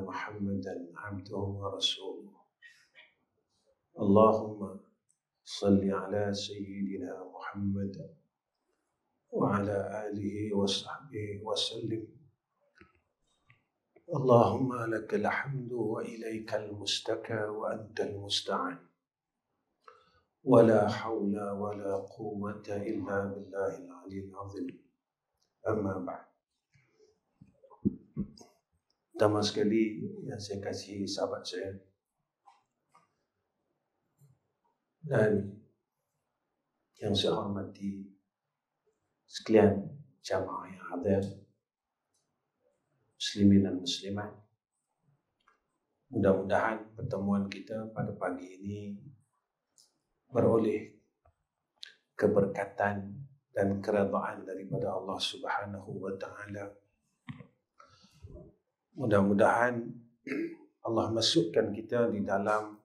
محمدا عبده ورسوله اللهم صل على سيدنا محمد وعلى آله وصحبه وسلم اللهم لك الحمد وإليك المستكى وأنت المستعان ولا حول ولا قوة إلا بالله العلي العظيم أما بعد Pertama sekali yang saya kasih sahabat saya dan yang saya hormati sekalian jamaah yang hadir muslimin dan muslimat mudah-mudahan pertemuan kita pada pagi ini beroleh keberkatan dan keredaan daripada Allah Subhanahu wa taala mudah-mudahan Allah masukkan kita di dalam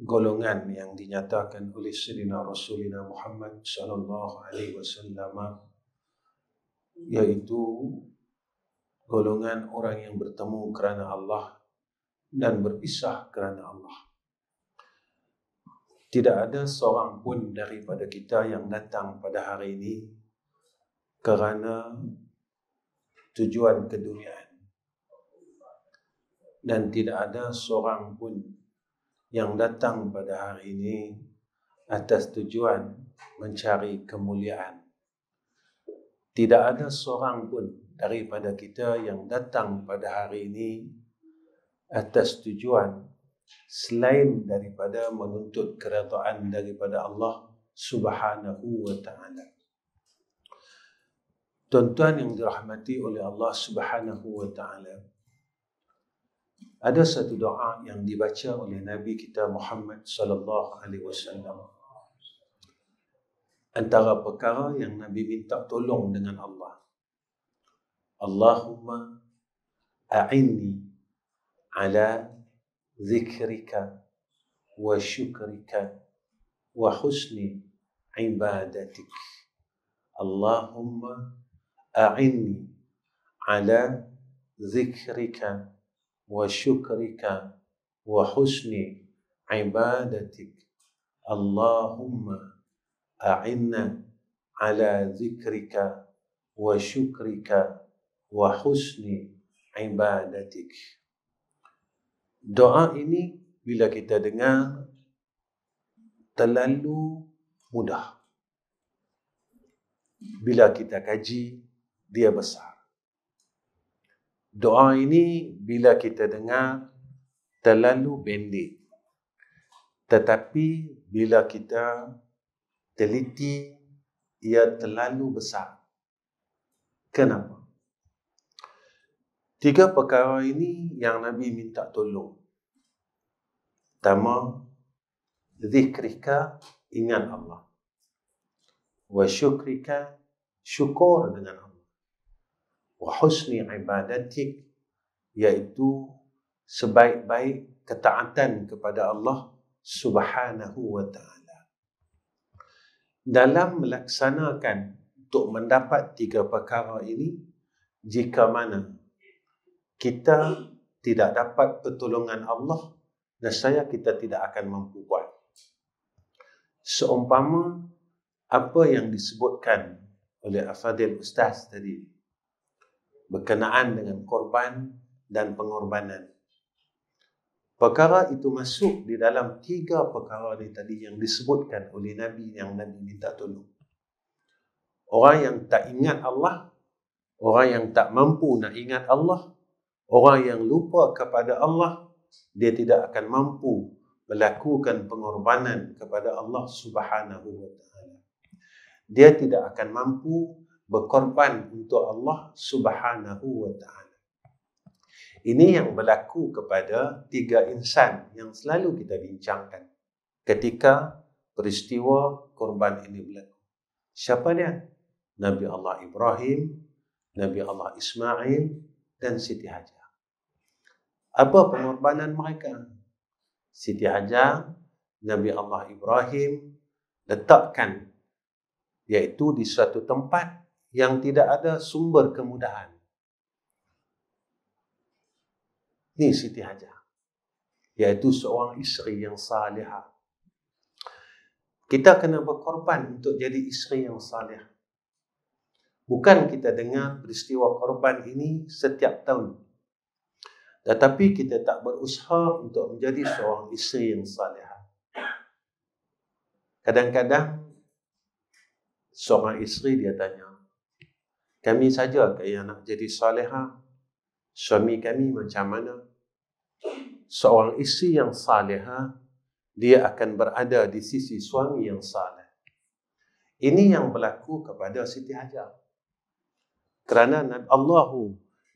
golongan yang dinyatakan oleh Sayyidina Rasulina Muhammad sallallahu alaihi wasallam yaitu golongan orang yang bertemu kerana Allah dan berpisah kerana Allah. Tidak ada seorang pun daripada kita yang datang pada hari ini kerana tujuan keduniaan dan tidak ada seorang pun yang datang pada hari ini atas tujuan mencari kemuliaan. Tidak ada seorang pun daripada kita yang datang pada hari ini atas tujuan selain daripada menuntut keretaan daripada Allah Subhanahu wa taala. Tuan-tuan yang dirahmati oleh Allah Subhanahu wa taala, Ada satu doa yang dibaca oleh Nabi kita Muhammad sallallahu alaihi wasallam. Antara perkara yang Nabi minta tolong dengan Allah. Allahumma a'inni ala zikrika wa syukrika wa husni ibadatik. Allahumma a'inni ala zikrika وشكرك وحسن عبادتك اللهم اعنا على ذكرك وشكرك وحسن عبادتك دعاء ini bila kita dengar terlalu mudah bila kita kaji dia besar Doa ini bila kita dengar terlalu pendek. Tetapi bila kita teliti ia terlalu besar. Kenapa? Tiga perkara ini yang Nabi minta tolong. Pertama, zikrika ingat Allah. Wa syukrika syukur dengan Allah wa husni ibadatik iaitu sebaik-baik ketaatan kepada Allah Subhanahu wa taala. Dalam melaksanakan untuk mendapat tiga perkara ini jika mana kita tidak dapat pertolongan Allah dan saya kita tidak akan mampu buat. Seumpama apa yang disebutkan oleh Afadil Ustaz tadi, berkenaan dengan korban dan pengorbanan. Perkara itu masuk di dalam tiga perkara ni tadi yang disebutkan oleh Nabi yang Nabi minta tolong. Orang yang tak ingat Allah, orang yang tak mampu nak ingat Allah, orang yang lupa kepada Allah, dia tidak akan mampu melakukan pengorbanan kepada Allah Subhanahu wa Dia tidak akan mampu berkorban untuk Allah Subhanahu wa taala. Ini yang berlaku kepada tiga insan yang selalu kita bincangkan ketika peristiwa korban ini berlaku. Siapa dia? Nabi Allah Ibrahim, Nabi Allah Ismail dan Siti Hajar. Apa pengorbanan mereka? Siti Hajar, Nabi Allah Ibrahim letakkan iaitu di suatu tempat yang tidak ada sumber kemudahan. Ini Siti Hajar. Iaitu seorang isteri yang salihah. Kita kena berkorban untuk jadi isteri yang salih. Bukan kita dengar peristiwa korban ini setiap tahun. Tetapi kita tak berusaha untuk menjadi seorang isteri yang salih. Kadang-kadang seorang isteri dia tanya, kami saja yang nak jadi soleha suami kami macam mana seorang isteri yang soleha dia akan berada di sisi suami yang soleh ini yang berlaku kepada Siti Hajar kerana Nabi Allah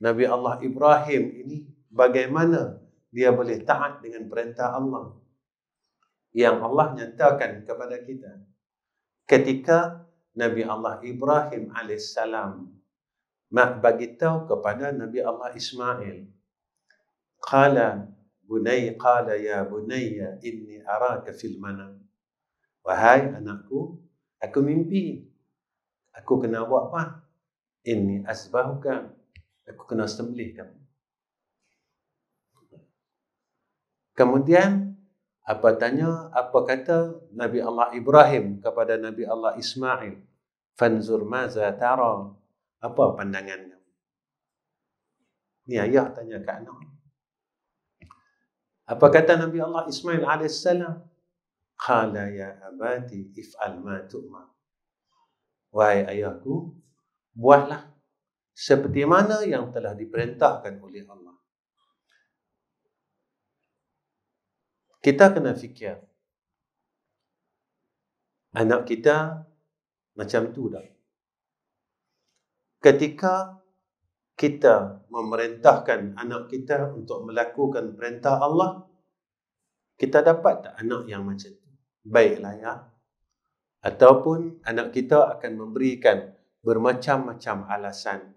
Nabi Allah Ibrahim ini bagaimana dia boleh taat dengan perintah Allah yang Allah nyatakan kepada kita ketika Nabi Allah Ibrahim alaihissalam mak bagi tahu kepada Nabi Allah Ismail. Qala bunayya qala ya bunayya inni araka fil manam. Wahai anakku, aku mimpi. Aku kena buat apa? Inni asbahuka. Aku kena sembelih kamu. Kemudian apa tanya apa kata Nabi Allah Ibrahim kepada Nabi Allah Ismail? Fanzur maza tara apa pandangan kamu? Ni ayah tanya ke anak. Apa kata Nabi Allah Ismail AS? "Kala ya abati if'al ma tu'mar. Wahai ayahku, buatlah seperti mana yang telah diperintahkan oleh Allah. Kita kena fikir anak kita macam tu dah ketika kita memerintahkan anak kita untuk melakukan perintah Allah, kita dapat tak anak yang macam tu? Baiklah ya. Ataupun anak kita akan memberikan bermacam-macam alasan.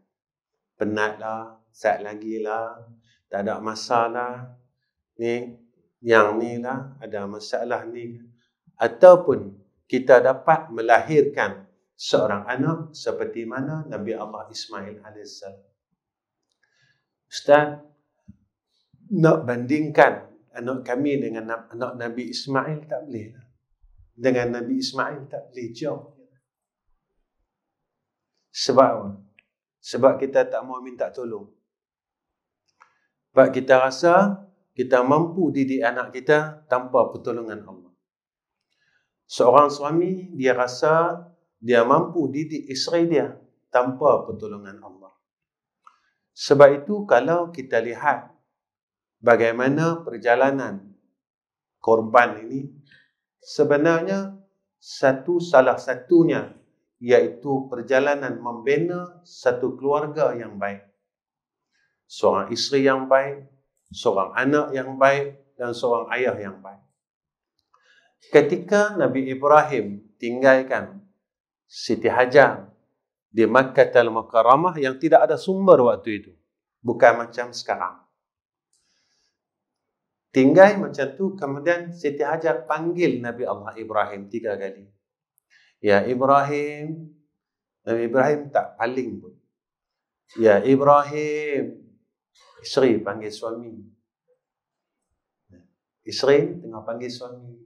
Penatlah, sat lagi lah, tak ada masalah. Ni, yang ni lah, ada masalah ni. Ataupun kita dapat melahirkan seorang anak seperti mana Nabi Allah Ismail AS. Ustaz, nak bandingkan anak kami dengan anak Nabi Ismail tak boleh. Lah. Dengan Nabi Ismail tak boleh jauh. Sebab apa? Sebab kita tak mau minta tolong. Sebab kita rasa kita mampu didik anak kita tanpa pertolongan Allah. Seorang suami dia rasa dia mampu didik isteri dia tanpa pertolongan Allah. Sebab itu kalau kita lihat bagaimana perjalanan korban ini sebenarnya satu salah satunya iaitu perjalanan membina satu keluarga yang baik. Seorang isteri yang baik, seorang anak yang baik dan seorang ayah yang baik. Ketika Nabi Ibrahim tinggalkan Siti Hajar di Makkah Al-Mukarramah yang tidak ada sumber waktu itu. Bukan macam sekarang. Tinggal macam tu kemudian Siti Hajar panggil Nabi Allah Ibrahim tiga kali. Ya Ibrahim. Nabi Ibrahim tak paling pun. Ya Ibrahim. Isri panggil suami. Isri tengah panggil suami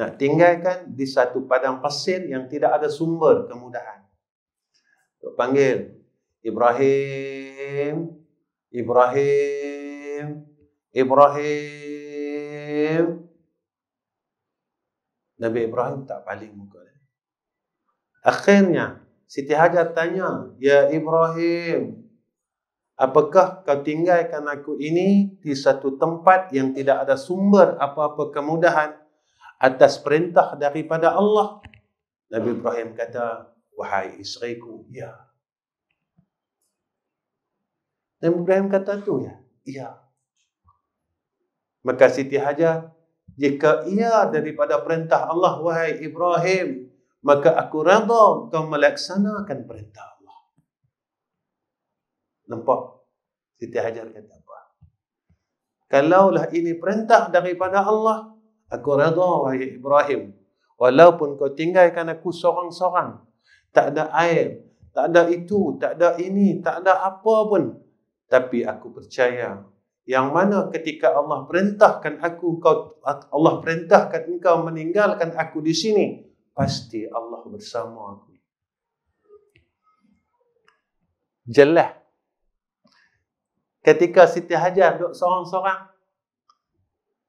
nak tinggalkan di satu padang pasir yang tidak ada sumber kemudahan. Tuk panggil Ibrahim, Ibrahim, Ibrahim. Nabi Ibrahim tak paling muka. Akhirnya Siti Hajar tanya, "Ya Ibrahim, apakah kau tinggalkan aku ini di satu tempat yang tidak ada sumber apa-apa kemudahan?" atas perintah daripada Allah. Nabi Ibrahim kata, wahai isteriku, ya. Nabi Ibrahim kata tu ya, ya. Maka Siti Hajar, jika ia daripada perintah Allah, wahai Ibrahim, maka aku rada kau melaksanakan perintah Allah. Nampak? Siti Hajar kata apa? Kalaulah ini perintah daripada Allah, Aku redha wahai Ibrahim. Walaupun kau tinggalkan aku seorang-seorang. Tak ada air. Tak ada itu. Tak ada ini. Tak ada apa pun. Tapi aku percaya. Yang mana ketika Allah perintahkan aku. Kau, Allah perintahkan engkau meninggalkan aku di sini. Pasti Allah bersama aku. Jelah. Ketika Siti Hajar duduk seorang-seorang.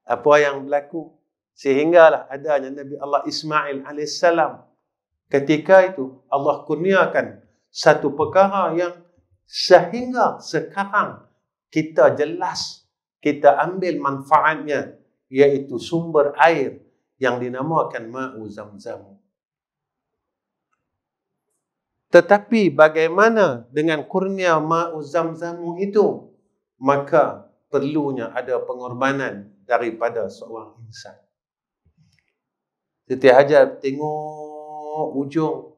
Apa yang berlaku? Sehinggalah adanya Nabi Allah Ismail AS. Ketika itu Allah kurniakan satu perkara yang sehingga sekarang kita jelas kita ambil manfaatnya iaitu sumber air yang dinamakan ma'u zam Tetapi bagaimana dengan kurnia ma'u zam itu? Maka perlunya ada pengorbanan daripada seorang insan. Siti Hajar tengok ujung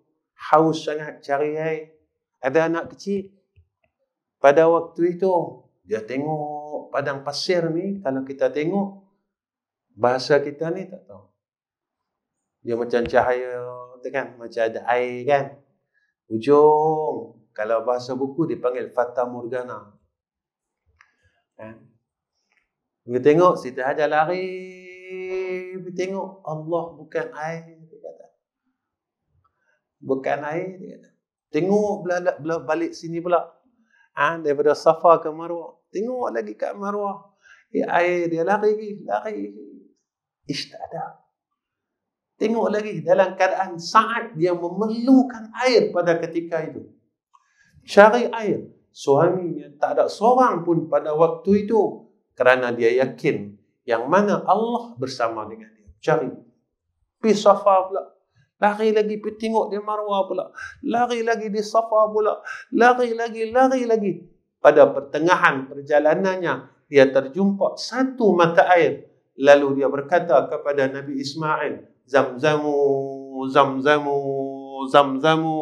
haus sangat cari air. Ada anak kecil. Pada waktu itu dia tengok padang pasir ni kalau kita tengok bahasa kita ni tak tahu. Dia macam cahaya tu kan macam ada air kan. Ujung kalau bahasa buku dipanggil Fata Morgana. Kan? Dia tengok Siti Hajar lari pergi tengok Allah bukan air dia kata. Bukan air dia kata. Tengok belalak belak balik sini pula. Ah ha, daripada Safa ke Marwah. Tengok lagi kat Marwah. Ya, air dia lari lagi, lari. Ishtada. Tengok lagi dalam keadaan saat dia memerlukan air pada ketika itu. Cari air. Suaminya tak ada seorang pun pada waktu itu kerana dia yakin yang mana Allah bersama dengan dia. Cari. Pi Safa pula. Lari lagi pi tengok di Marwah pula. Lari lagi di Safa pula. Lari lagi, lari lagi. Pada pertengahan perjalanannya, dia terjumpa satu mata air. Lalu dia berkata kepada Nabi Ismail, Zamzamu, zamzamu, zamzamu,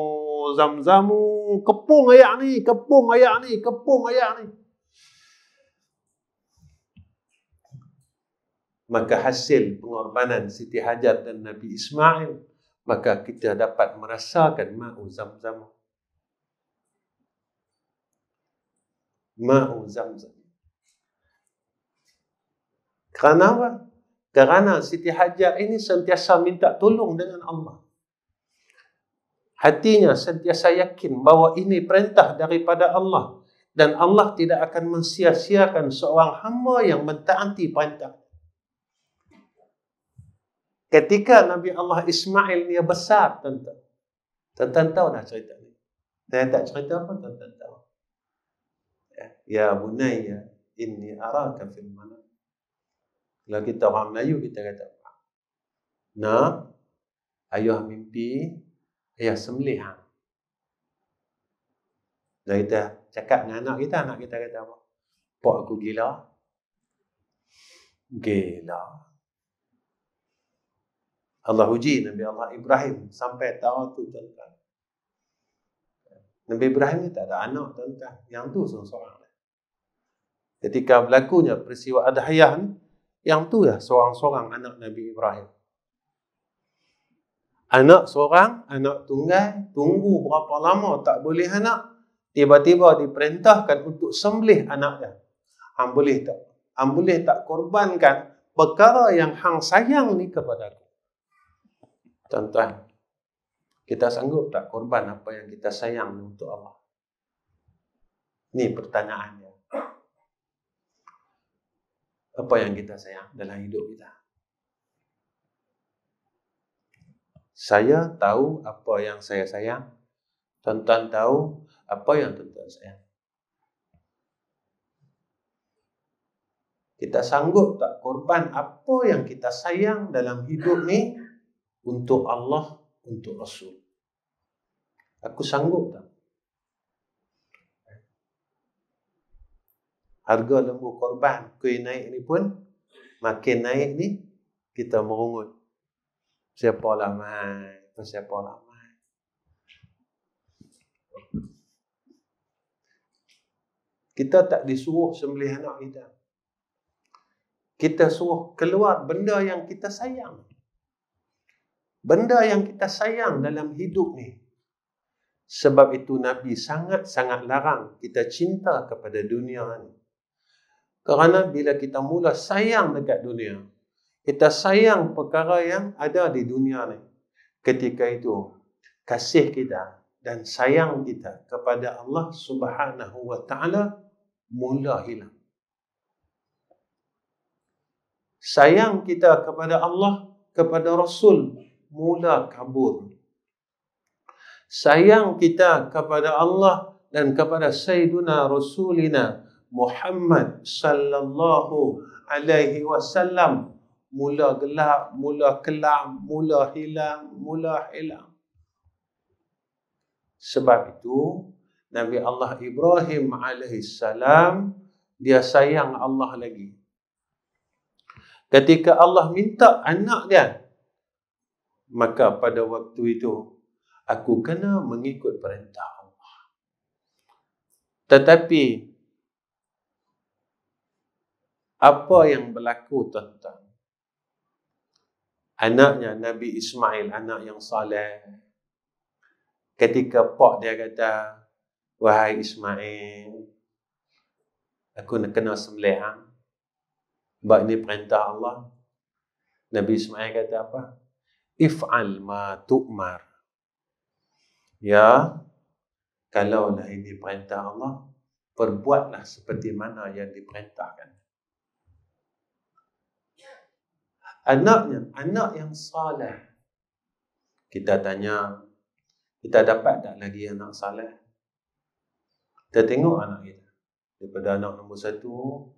zamzamu. Kepung ayak ni, kepung ayak ni, kepung ayak ni. Kepung ayak ni. maka hasil pengorbanan Siti Hajar dan Nabi Ismail maka kita dapat merasakan ma'u zam-zam ma'u zam-zam kerana apa? kerana Siti Hajar ini sentiasa minta tolong dengan Allah hatinya sentiasa yakin bahawa ini perintah daripada Allah dan Allah tidak akan mensia seorang hamba yang mentaati perintah Ketika Nabi Allah Ismail ni besar, tuan-tuan. Tuan-tuan tahu nak cerita ni. Saya tak cerita pun tuan-tuan tahu. Ya, ya bunayya inni araka fil manam. Kalau kita orang Melayu kita kata Nah, Nak ayah mimpi ayah sembelih Dah kita cakap dengan anak kita, anak kita kata apa? Pak aku gila. Gila. Allah uji Nabi Allah Ibrahim sampai tahun tu tuan-tuan. Nabi Ibrahim ni tak ada anak tuan-tuan. Yang tu seorang-seorang. Ketika berlakunya peristiwa Adahiyah ni, yang tu lah seorang-seorang anak Nabi Ibrahim. Anak seorang, anak tunggal, tunggu berapa lama tak boleh anak, tiba-tiba diperintahkan untuk sembelih anaknya. Hang boleh tak? Hang boleh tak korbankan perkara yang hang sayang ni kepada aku? Tuan-tuan, kita sanggup tak korban apa yang kita sayang untuk Allah? Ini pertanyaannya. Apa yang kita sayang dalam hidup kita? Saya tahu apa yang saya sayang. Tuan-tuan tahu apa yang tuan-tuan sayang. Kita sanggup tak korban apa yang kita sayang dalam hidup ni untuk Allah, untuk Rasul. Aku sanggup tak? Harga lembu korban kui naik ni pun makin naik ni kita merungut. Siapa lama? Siapa lama? Kita tak disuruh sembelih anak kita. Kita suruh keluar benda yang kita sayang benda yang kita sayang dalam hidup ni. Sebab itu Nabi sangat-sangat larang kita cinta kepada dunia ni. Kerana bila kita mula sayang dekat dunia, kita sayang perkara yang ada di dunia ni. Ketika itu, kasih kita dan sayang kita kepada Allah Subhanahu wa taala mula hilang. Sayang kita kepada Allah, kepada Rasul mula kabur. Sayang kita kepada Allah dan kepada Sayyiduna Rasulina Muhammad sallallahu alaihi wasallam mula gelap, mula kelam, mula hilang, mula hilang. Sebab itu Nabi Allah Ibrahim alaihi salam dia sayang Allah lagi. Ketika Allah minta anak dia maka pada waktu itu aku kena mengikut perintah Allah. Tetapi apa yang berlaku tentang anaknya Nabi Ismail, anak yang saleh. Ketika pak dia kata, "Wahai Ismail, aku nak kena sembelih." Ha? Sebab ini perintah Allah. Nabi Ismail kata apa? if'al ma tu'mar. Ya, kalau kalaulah ini perintah Allah, perbuatlah seperti mana yang diperintahkan. Anak yang, anak yang salah. Kita tanya, kita dapat tak lagi anak salah? Kita tengok anak kita. Daripada anak nombor satu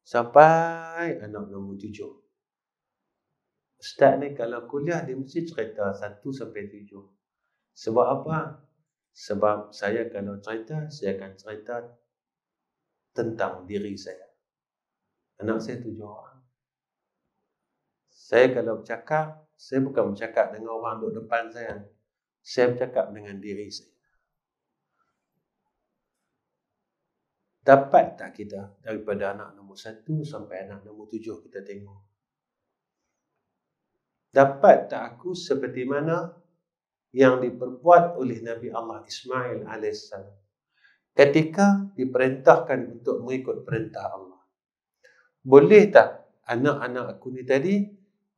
sampai anak nombor tujuh. Ustaz ni kalau kuliah dia mesti cerita satu sampai tujuh. Sebab apa? Sebab saya kalau cerita, saya akan cerita tentang diri saya. Anak saya tujuh orang. Saya kalau bercakap, saya bukan bercakap dengan orang duduk depan saya. Saya bercakap dengan diri saya. Dapat tak kita daripada anak nombor satu sampai anak nombor tujuh kita tengok? dapat tak aku seperti mana yang diperbuat oleh Nabi Allah Ismail AS ketika diperintahkan untuk mengikut perintah Allah. Boleh tak anak-anak aku ni tadi,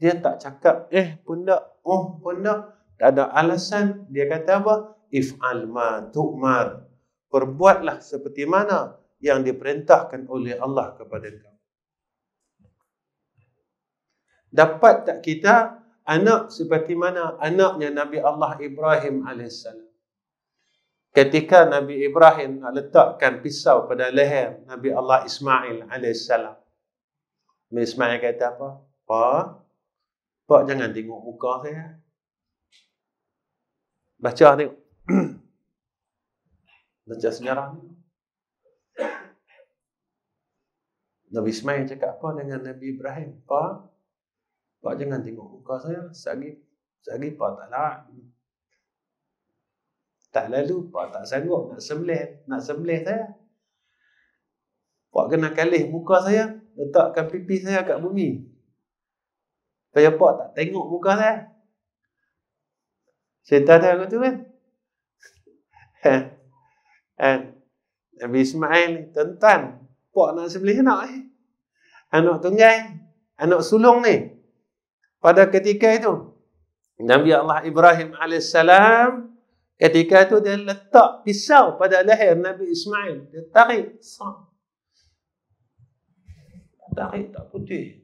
dia tak cakap, eh pun tak, oh pun tak, tak ada alasan, dia kata apa? If'al ma tu'mar. Perbuatlah seperti mana yang diperintahkan oleh Allah kepada kamu. Dapat tak kita anak seperti mana anaknya Nabi Allah Ibrahim AS. Ketika Nabi Ibrahim nak letakkan pisau pada leher Nabi Allah Ismail AS. Nabi Ismail kata apa? Pak, Pak jangan tengok muka saya. Baca tengok. Baca sejarah ni. Nabi Ismail cakap apa dengan Nabi Ibrahim? Pak, Pak jangan tengok muka saya sehari sehari pak tak nak. Lah. Tak lalu pak tak sanggup nak sembelih, nak sembelih saya. Pak kena kalih muka saya, letakkan pipi saya kat bumi. Saya pak tak tengok muka saya. Cerita dia aku tu kan. Kan. Nabi Ismail ni tentan pak nak sembelih anak, eh. Anak tunggal, anak sulung ni pada ketika itu Nabi Allah Ibrahim AS ketika itu dia letak pisau pada leher Nabi Ismail dia tarik sah. tarik tak putih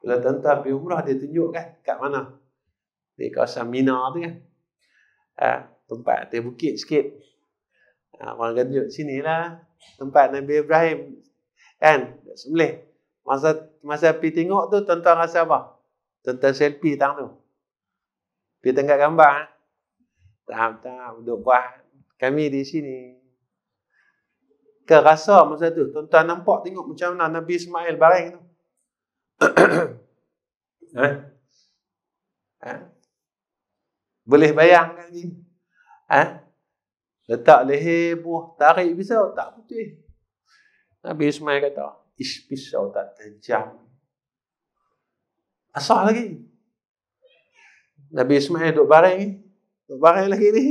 bila tentang biurah dia tunjukkan kat mana di kawasan Mina tu kan ha, tempat dia bukit sikit ha, orang kata sini lah tempat Nabi Ibrahim kan sembelih Masa masa pi tengok tu tuan-tuan rasa apa? Tuan-tuan selfie tang tu. Pi tengok gambar. Tak tak duk buat kami di sini. Ke rasa masa tu tuan-tuan nampak tengok macam mana Nabi Ismail baring tu. ha? ha? Boleh bayangkan kan ni? Ha? Letak leher buah tarik bisa tak putih. Nabi Ismail kata, ish pisau tak tajam. Asal lagi. Nabi Ismail duduk bareng. Duduk bareng lagi ni.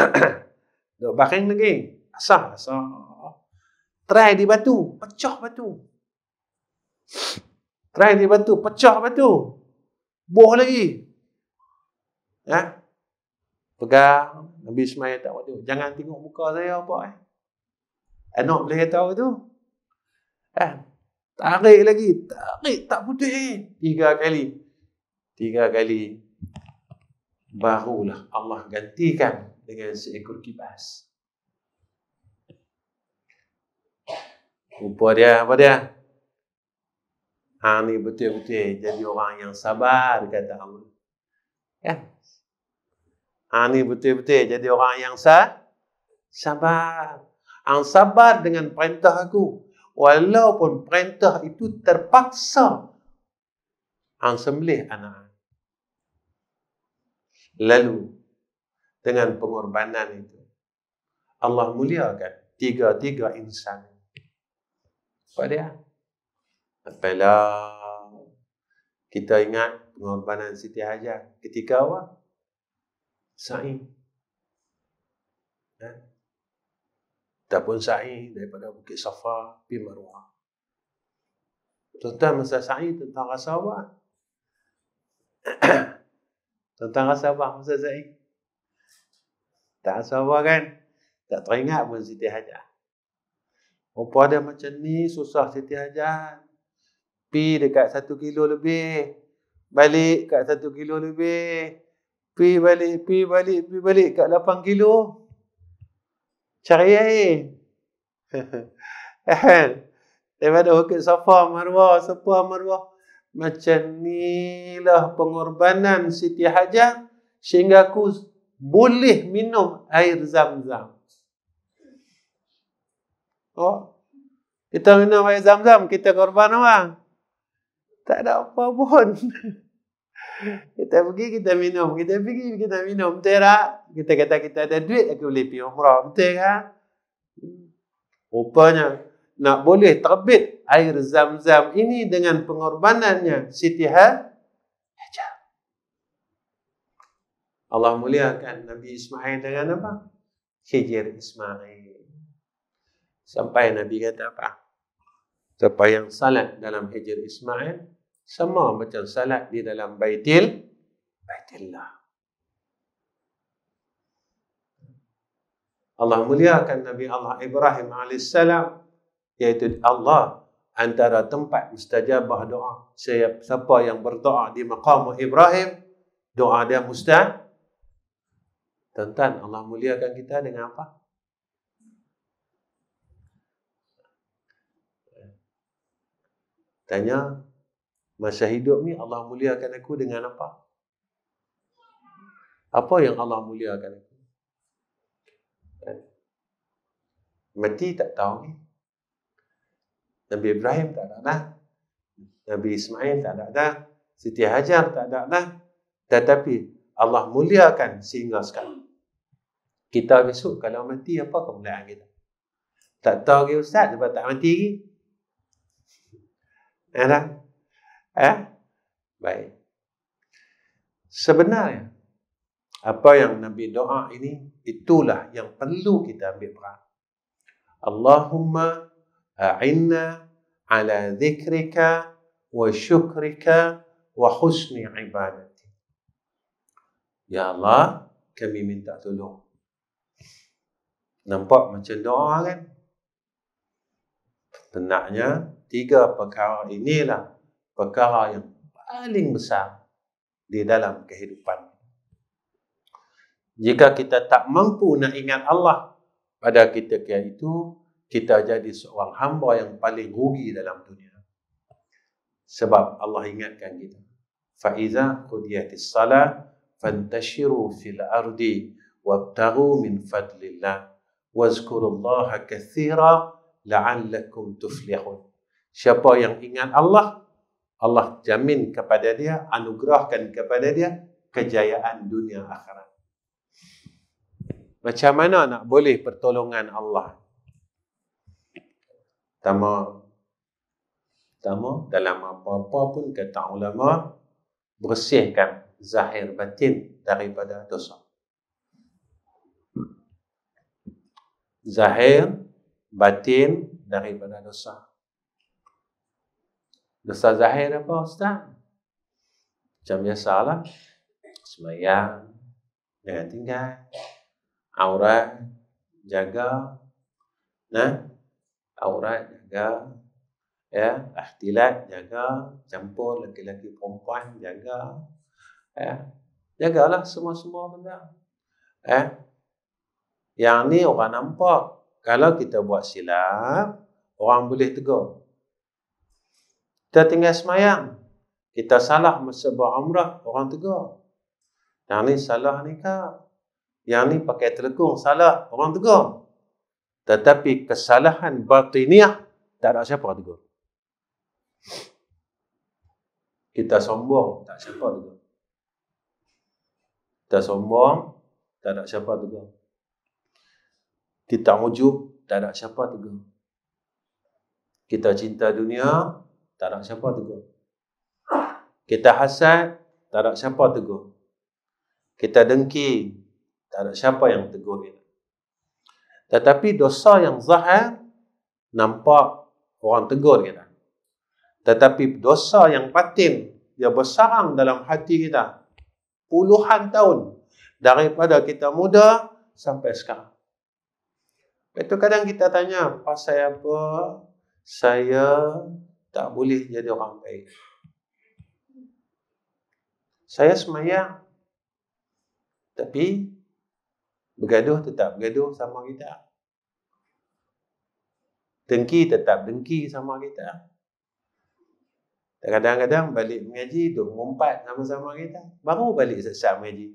duduk bareng lagi. Asal, asal. Try di batu. Pecah batu. Try di batu. Pecah batu. Boh lagi. Ya. Pegang. Nabi Ismail tak buat tu. Jangan tengok muka saya apa eh. Anak boleh tahu tu. Faham? Eh, tarik lagi. Tarik tak putih. Tiga kali. Tiga kali. Barulah Allah gantikan dengan seekor kibas. Rupa dia apa dia? Ani ha, betul-betul jadi orang yang sabar kata Allah. Ya. Ha ni betul-betul jadi orang yang sa sabar. Ang ha, sabar dengan perintah aku walaupun perintah itu terpaksa hang sembelih anak lalu dengan pengorbanan itu Allah muliakan tiga-tiga insan Pada, dia apabila kita ingat pengorbanan Siti Hajar ketika apa? Sa'i. Ha? pun sa'i daripada Bukit Safa pergi Marwah. Tentang masa sa'i, tentang rasa apa? tentang rasa apa masa sa'i? Tak rasa apa kan? Tak teringat pun Siti Hajar. Rupa dia macam ni, susah Siti Hajar. Pi dekat satu kilo lebih. Balik kat satu kilo lebih. Pi balik, pi balik, pi balik kat lapan kilo cahaya air. Kan? Daripada Bukit Safa, Marwah, Sepuah, Marwah. Macam inilah pengorbanan Siti Hajar sehingga aku boleh minum air zam-zam. Oh, kita minum air zam-zam, kita korban orang. Tak ada apa pun. Kita pergi, kita minum. Kita pergi, kita minum. Betul tak? Kita kata kita ada duit, aku boleh pergi umrah. Betul kan? Rupanya, nak boleh terbit air zam-zam ini dengan pengorbanannya Siti Hajar. Allah muliakan Nabi Ismail dengan apa? Hijir Ismail. Sampai Nabi kata apa? Siapa yang salat dalam Hijir Ismail, sama macam salat di dalam baitil baitillah Allah muliakan Nabi Allah Ibrahim AS iaitu Allah antara tempat mustajabah doa siapa yang berdoa di maqam Ibrahim doa dia mustah tuan Allah muliakan kita dengan apa? tanya Masa hidup ni Allah muliakan aku dengan apa? Apa yang Allah muliakan aku? Eh, mati tak tahu ni. Nabi Ibrahim tak ada dah. Nabi Ismail tak ada dah. Siti Hajar tak ada dah. Tetapi Allah muliakan sehingga sekarang. Kita besok kalau mati apa kemuliaan kita? Tak tahu ke Ustaz sebab tak mati lagi. Ya eh, Eh? Baik. Sebenarnya, apa yang Nabi doa ini, itulah yang perlu kita ambil perhatian. Allahumma a'inna ala zikrika wa syukrika wa husni ibadati. Ya Allah, kami minta tolong. Nampak macam doa kan? Tenaknya, tiga perkara inilah perkara yang paling besar di dalam kehidupan. Jika kita tak mampu nak ingat Allah pada kita kaya itu, kita jadi seorang hamba yang paling rugi dalam dunia. Sebab Allah ingatkan kita. Fa'iza kudiyatis salat fantashiru fil ardi wabtaru min fadlillah wazkurullaha kathira la'allakum tuflihun. Siapa yang ingat Allah, Allah jamin kepada dia, anugerahkan kepada dia kejayaan dunia akhirat. Macam mana nak boleh pertolongan Allah? Pertama, pertama dalam apa-apa pun kata ulama, bersihkan zahir batin daripada dosa. Zahir batin daripada dosa dosa zahir apa ustaz? Macam biasa salah, Semayang. Jangan tinggal. Aurat. Jaga. Nah. Aurat. Jaga. Ya. Akhtilat. Jaga. Campur. Laki-laki perempuan. Jaga. Ya. Jagalah semua-semua benda. Ya. Yang ni orang nampak. Kalau kita buat silap, orang boleh tegur. Kita tinggal semayang. Kita salah masa buat umrah, orang tegur. Yang ni salah ni kak. Yang ni pakai telekung, salah, orang tegur. Tetapi kesalahan batiniah, tak ada siapa tegur. Kita sombong, tak siapa tegur. Kita sombong, tak ada siapa tegur. Kita ujub, tak ada siapa tegur. Kita cinta dunia, tak ada siapa tegur. Kita hasad, tak ada siapa tegur. Kita dengki, tak ada siapa yang tegur kita. Tetapi dosa yang zahir, nampak orang tegur kita. Tetapi dosa yang patin, dia bersarang dalam hati kita. Puluhan tahun daripada kita muda sampai sekarang. Itu kadang kita tanya, pasal apa saya tak boleh jadi orang baik. Saya semayang. Tapi, bergaduh tetap bergaduh sama kita. Dengki tetap dengki sama kita. kadang-kadang balik mengaji, tu mengumpat sama-sama kita. Baru balik sesak mengaji.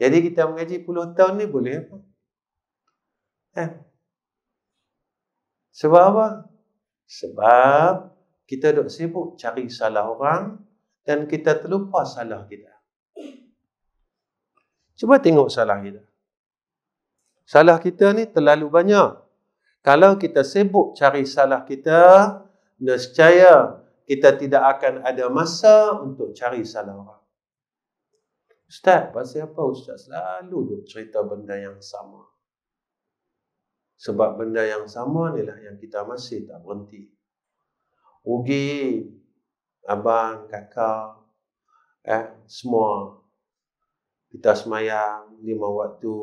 Jadi kita mengaji puluh tahun ni boleh apa? Eh? Sebab apa? Sebab kita dok sibuk cari salah orang dan kita terlupa salah kita. Cuba tengok salah kita. Salah kita ni terlalu banyak. Kalau kita sibuk cari salah kita, nescaya kita tidak akan ada masa untuk cari salah orang. Ustaz, pasal apa Ustaz selalu duk cerita benda yang sama? Sebab benda yang sama ni lah yang kita masih tak berhenti. Ugi, abang, kakak, eh, semua. Kita semayang lima waktu,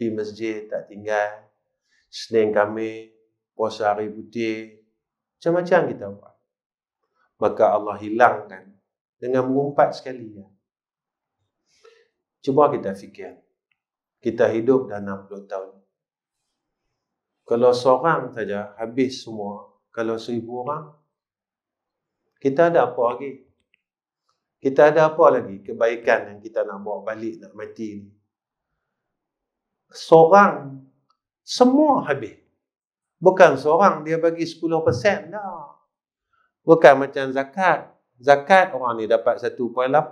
di masjid tak tinggal. Senin kami, puasa hari putih. Macam-macam kita buat. Maka Allah hilangkan dengan mengumpat sekali. Ya. Cuba kita fikir. Kita hidup dah 60 tahun. Kalau seorang saja habis semua, kalau seribu orang, kita ada apa lagi? Kita ada apa lagi kebaikan yang kita nak bawa balik nak mati Seorang semua habis. Bukan seorang dia bagi 10% dah. Bukan macam zakat. Zakat orang ni dapat 1.8. Eh,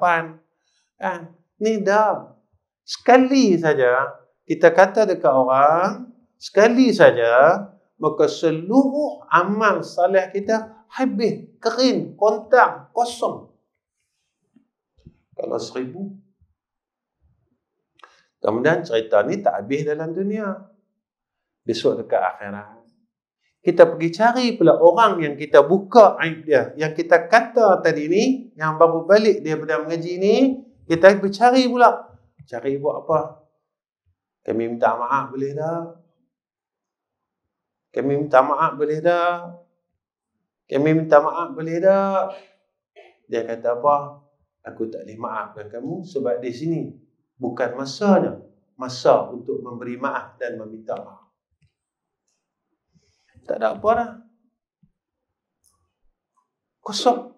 ah, Ni dah. Sekali saja kita kata dekat orang, sekali saja maka seluruh amal salih kita habis kering kontak kosong kalau seribu kemudian cerita ni tak habis dalam dunia besok dekat akhirat kita pergi cari pula orang yang kita buka aib dia yang kita kata tadi ni yang baru balik dia pada mengaji ni kita pergi cari pula cari buat apa kami minta maaf boleh tak kami minta maaf boleh tak? Kami minta maaf boleh tak? Dia kata apa? Aku tak boleh maafkan kamu sebab di sini bukan masa masanya. Masa untuk memberi maaf dan meminta maaf. Tak ada apa dah. Kosong.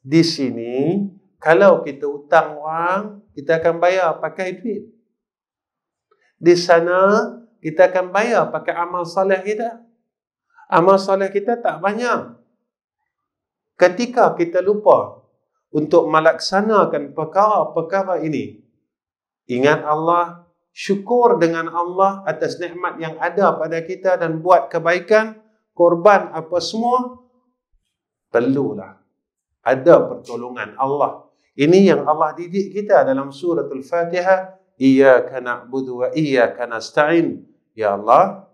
Di sini, kalau kita hutang wang kita akan bayar pakai duit. Di sana, kita akan bayar pakai amal soleh kita. Amal soleh kita tak banyak. Ketika kita lupa untuk melaksanakan perkara-perkara ini, ingat Allah, syukur dengan Allah atas nikmat yang ada pada kita dan buat kebaikan, korban apa semua, perlulah ada pertolongan Allah. Ini yang Allah didik kita dalam surah Al-Fatihah, Iyaka na'budu wa iyaka nasta'in. Ya Allah,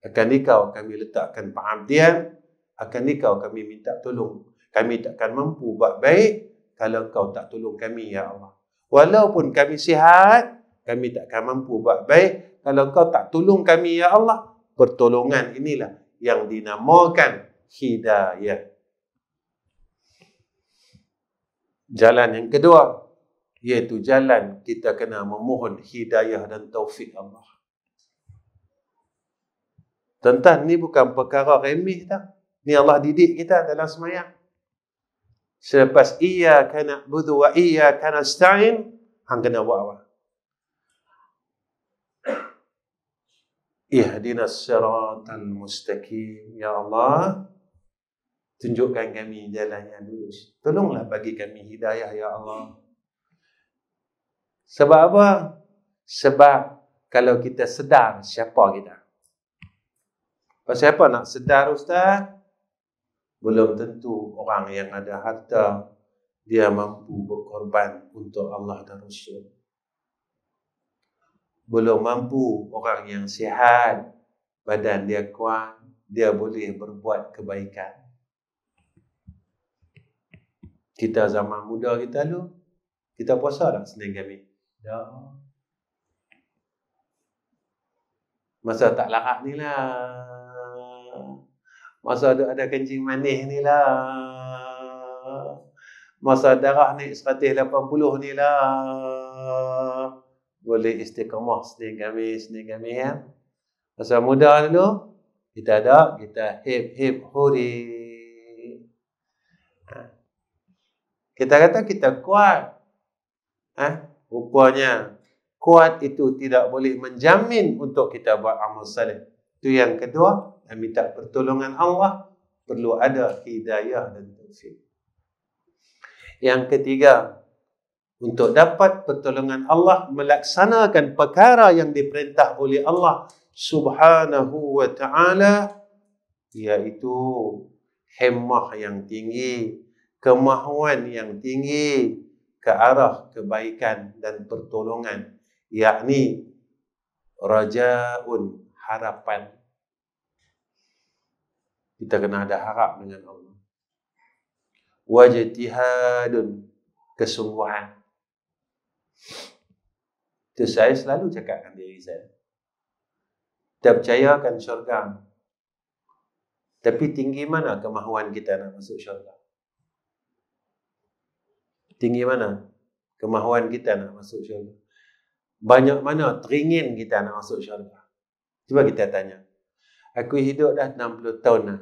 akan kau kami letakkan pengabdian, akan kau kami minta tolong. Kami takkan mampu buat baik kalau kau tak tolong kami, Ya Allah. Walaupun kami sihat, kami takkan mampu buat baik kalau kau tak tolong kami, Ya Allah. Pertolongan inilah yang dinamakan hidayah. Jalan yang kedua, iaitu jalan kita kena memohon hidayah dan taufik Allah. Tentang ni bukan perkara remeh tak. Ni Allah didik kita dalam semayang. Selepas iya kana budu wa iya kana sta'in, hang kena buat apa? Ihdina siratan mustaqim. Ya Allah, tunjukkan kami jalan yang lurus. Tolonglah bagi kami hidayah, Ya Allah. Sebab apa? Sebab kalau kita sedar siapa kita. Pasal apa nak sedar ustaz? Belum tentu orang yang ada harta dia mampu berkorban untuk Allah dan Rasul. Belum mampu orang yang sihat, badan dia kuat, dia boleh berbuat kebaikan. Kita zaman muda kita dulu, kita puasa tak Senin kami? Tak. Masa tak larak ni lah. Masa ada ada kencing manis ni lah. Masa darah ni 180 ni lah. Boleh istiqamah sini kami, sini kami kan. Masa muda dulu, kita ada, kita hip hip huri. Ha. Kita kata kita kuat. Eh, rupanya kuat itu tidak boleh menjamin untuk kita buat amal saleh. Itu yang kedua, dan minta pertolongan Allah perlu ada hidayah dan taufik. Yang ketiga, untuk dapat pertolongan Allah melaksanakan perkara yang diperintah oleh Allah Subhanahu wa taala iaitu hemah yang tinggi, kemahuan yang tinggi ke arah kebaikan dan pertolongan yakni rajaun harapan kita kena ada harap dengan Allah. Wajtihadun kesungguhan. Itu saya selalu cakap dengan diri saya. Kita percayakan syurga. Tapi tinggi mana kemahuan kita nak masuk syurga? Tinggi mana kemahuan kita nak masuk syurga? Banyak mana teringin kita nak masuk syurga? Cuba kita tanya. Aku hidup dah 60 tahun lah.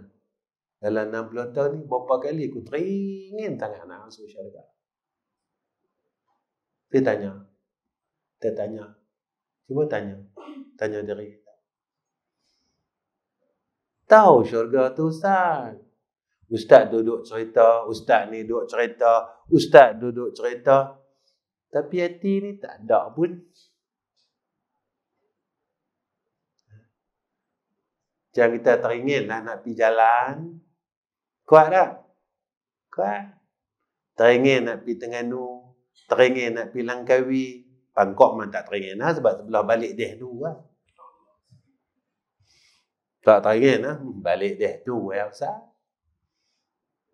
Dalam 60 tahun ni, berapa kali aku teringin tanya anak masuk syurga. Dia tanya. Dia tanya. Cuba tanya. Tanya diri. Tahu syurga tu Ustaz. Ustaz duduk cerita. Ustaz ni duduk cerita. Ustaz duduk cerita. Tapi hati ni tak ada pun. Macam kita teringin lah nak pergi jalan. Kuat tak? Kuat. Teringin nak pergi Tengganu. Teringin nak pergi Langkawi. Bangkok memang tak teringin lah sebab sebelah balik deh tu lah. Tak teringin lah. Hmm, balik deh tu lah. Eh, ya, usah.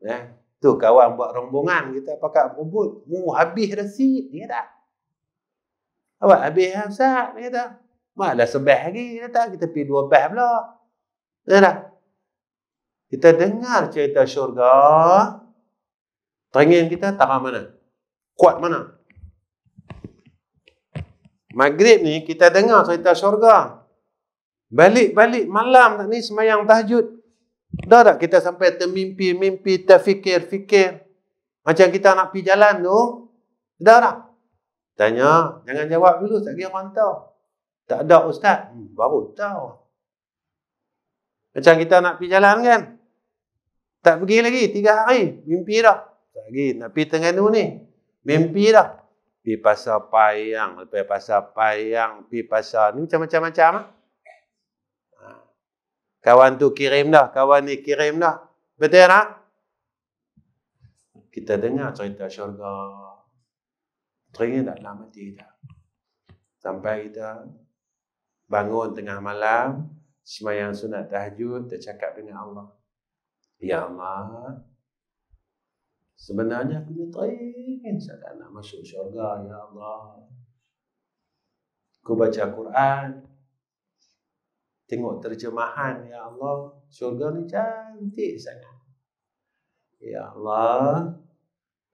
Eh, tu kawan buat rombongan kita pakai berubut. Mu oh, habis resit. Dia tak? Awak habis lah Ustaz. Dia kata. Mak dah sebeh lagi. Dia tak kita pergi dua beh pula. Betul tak? Kita dengar cerita syurga, teringin kita tak mana? Kuat mana? Maghrib ni kita dengar cerita syurga. Balik-balik malam tak ni semayang tahajud. Dah tak kita sampai termimpi-mimpi, terfikir-fikir. Macam kita nak pergi jalan tu. Dah tak? Tanya. Jangan jawab dulu. Tak kira orang tahu. Tak ada ustaz. Hmm, baru tahu. Macam kita nak pergi jalan kan? Tak pergi lagi, tiga hari. Mimpi dah. Tak pergi, nak pergi Tengganu ni. Mimpi dah. Pergi pasar payang, lepas pasar payang, pergi pasar ni macam-macam-macam lah. Kawan tu kirim dah, kawan ni kirim dah. Betul tak? Kita dengar cerita syurga. Teringin tak lama mati dah. Sampai kita bangun tengah malam, semayang sunat tahajud tercakap dengan Allah Ya Allah sebenarnya aku ni teringin sangat nak masuk syurga Ya Allah aku baca Quran tengok terjemahan Ya Allah syurga ni cantik sangat Ya Allah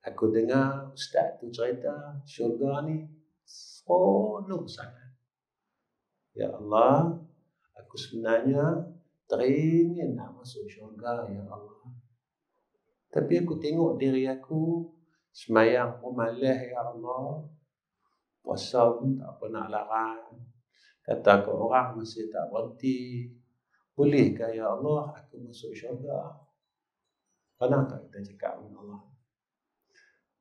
aku dengar ustaz tu cerita syurga ni seronok sangat Ya Allah, Aku sebenarnya teringin nak masuk syurga ya Allah. Tapi aku tengok diri aku semayang pun malas ya Allah. Puasa pun tak pernah larang. Kata ke orang masih tak berhenti. Bolehkah ya Allah aku masuk syurga? Pernah tak kita cakap dengan Allah?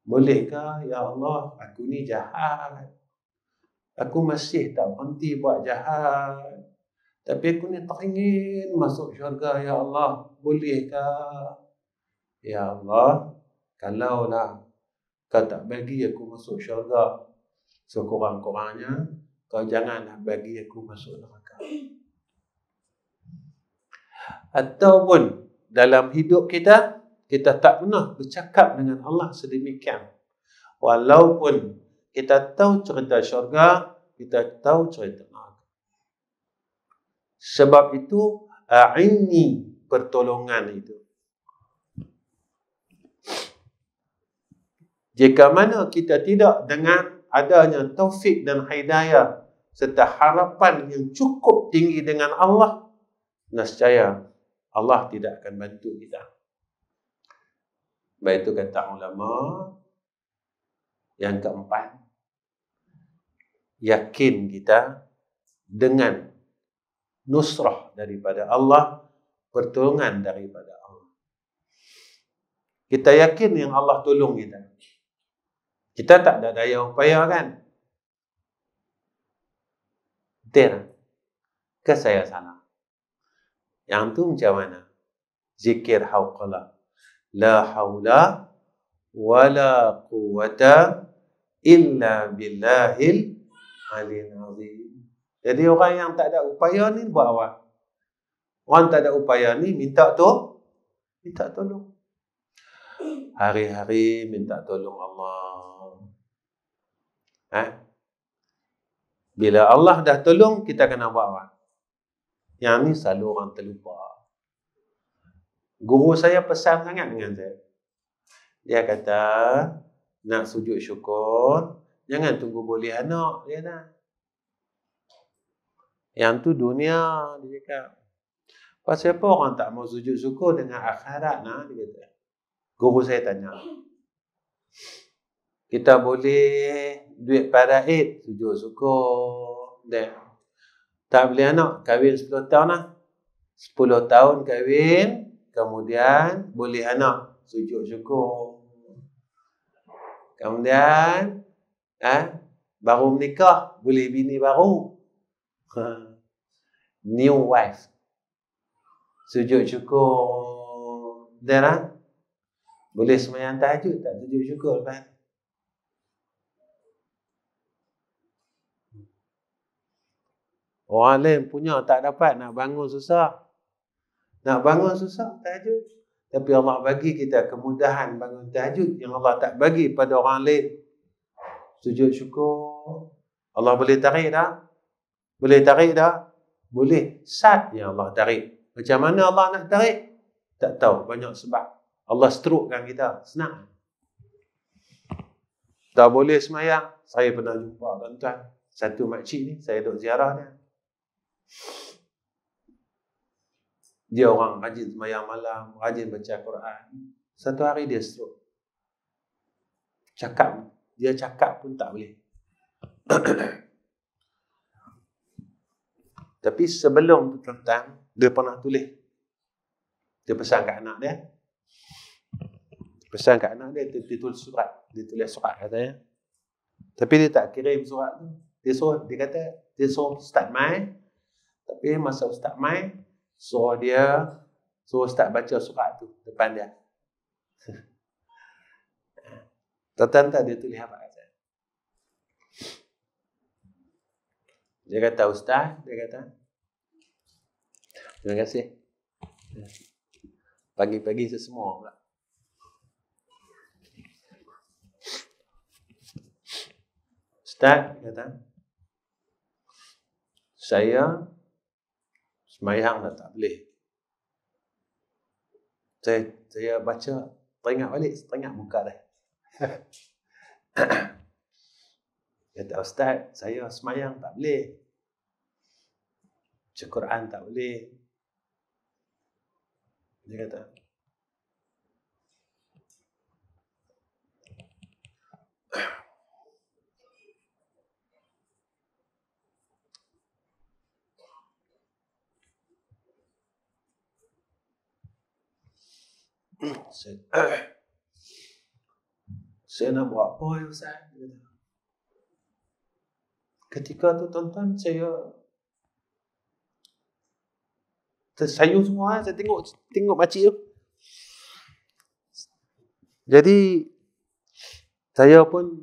Bolehkah ya Allah aku ni jahat? Aku masih tak berhenti buat jahat. Tapi aku ni tak ingin masuk syurga Ya Allah bolehkah Ya Allah Kalaulah kau tak bagi aku masuk syurga Sekurang-kurangnya Kau janganlah bagi aku masuk neraka Ataupun dalam hidup kita Kita tak pernah bercakap dengan Allah sedemikian Walaupun kita tahu cerita syurga Kita tahu cerita sebab itu a'inni ah, pertolongan itu. Jika mana kita tidak dengan adanya taufik dan hidayah serta harapan yang cukup tinggi dengan Allah, nescaya Allah tidak akan bantu kita. Baik itu kata ulama yang keempat yakin kita dengan nusrah daripada Allah, pertolongan daripada Allah. Kita yakin yang Allah tolong kita. Kita tak ada daya upaya kan? Betul Ke saya sana. Yang tu macam mana? Zikir hawqala. La hawla wa la quwata illa billahil alin azim. Jadi orang yang tak ada upaya ni buat awal. Orang tak ada upaya ni minta tu minta tolong. Hari-hari minta tolong Allah. Ha? Bila Allah dah tolong, kita kena buat awal. Yang ni selalu orang terlupa. Guru saya pesan sangat dengan saya. Dia kata, nak sujud syukur, jangan tunggu boleh anak. Dia ya nak. Yang tu dunia dia kata. Pasal apa orang tak mau sujud syukur dengan akhirat nah dia kata. Guru saya tanya. Kita boleh duit para aid sujud syukur. Dan tak boleh anak kahwin 10 tahun lah. 10 tahun kahwin kemudian boleh anak sujud syukur. Kemudian eh, baru menikah boleh bini baru new wife sujud syukur dah lah boleh semayang tahajud tak sujud syukur kan orang lain punya tak dapat nak bangun susah nak bangun susah tahajud tapi Allah bagi kita kemudahan bangun tahajud yang Allah tak bagi pada orang lain sujud syukur Allah boleh tarik dah boleh tarik tak? Boleh. Sat yang Allah tarik. Macam mana Allah nak tarik? Tak tahu. Banyak sebab. Allah strokekan kita. Senang. Tak boleh semayang. Saya pernah jumpa tuan-tuan. Satu makcik ni. Saya duduk ziarah dia. Dia orang rajin semayang malam. Rajin baca Quran. Satu hari dia strok. Cakap. Dia cakap pun tak boleh. Tapi sebelum tu tentang, dia pernah tulis. Dia pesan kat anak dia. Pesan kat anak dia, dia, dia tulis surat. Dia tulis surat katanya. Tapi dia tak kirim surat tu. Dia suruh, dia kata, dia suruh Ustaz Mai. Tapi masa Ustaz Mai, suruh dia, so Ustaz baca surat tu depan dia. Tentang tak dia tulis apa? Dia kata, Ustaz, dia kata. Terima kasih. Pagi-pagi sesemua pula. Ustaz, dia kata. Saya semayang dah tak boleh. Saya, saya baca, teringat balik, teringat muka dah. kata Ustaz, saya semayang tak boleh baca Quran tak boleh. Dia kata. Saya, nak buat apa ya Ustaz? Ketika tu tuan-tuan saya tersayu semua eh. saya tengok tengok makcik tu jadi saya pun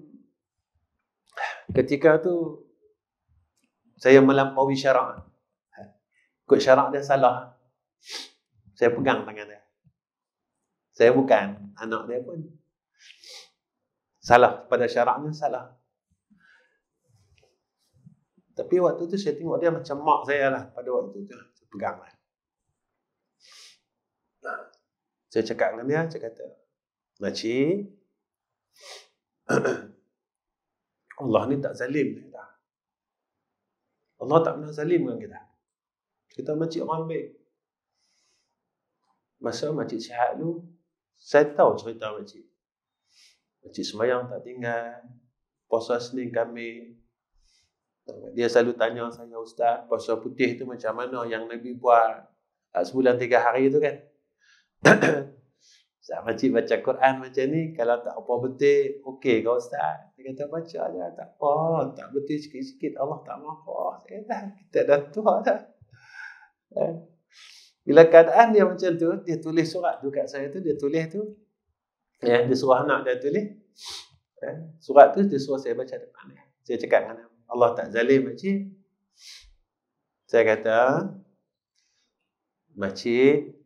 ketika tu saya melampaui syarak eh. ikut syarak dia salah eh. saya pegang tangan dia saya bukan anak dia pun salah pada syaraknya salah tapi waktu tu saya tengok dia macam mak saya lah pada waktu tu pegang lah Saya cakap dengan dia, saya kata, Makcik, Allah ni tak zalim dengan kita. Allah tak pernah zalim dengan kita. Kita makcik orang baik. Masa makcik sihat tu, saya tahu cerita makcik. Makcik semayang tak tinggal. Puasa Senin kami. Dia selalu tanya saya, Ustaz, puasa putih tu macam mana yang Nabi buat sebulan tiga hari tu kan? Ustaz Makcik baca Quran macam ni, kalau tak apa betul, okey kau Ustaz. Dia kata baca je, tak apa, tak betul sikit-sikit, Allah tak mahu. Oh, saya dah, kita dah tua dah. Eh, bila keadaan dia macam tu, dia tulis surat tu kat saya tu, dia tulis tu. Ya, dia suruh anak dia tulis. Eh, surat tu dia suruh saya baca depan dia. Saya cakap dengan dia, Allah tak zalim makcik. Saya kata, makcik,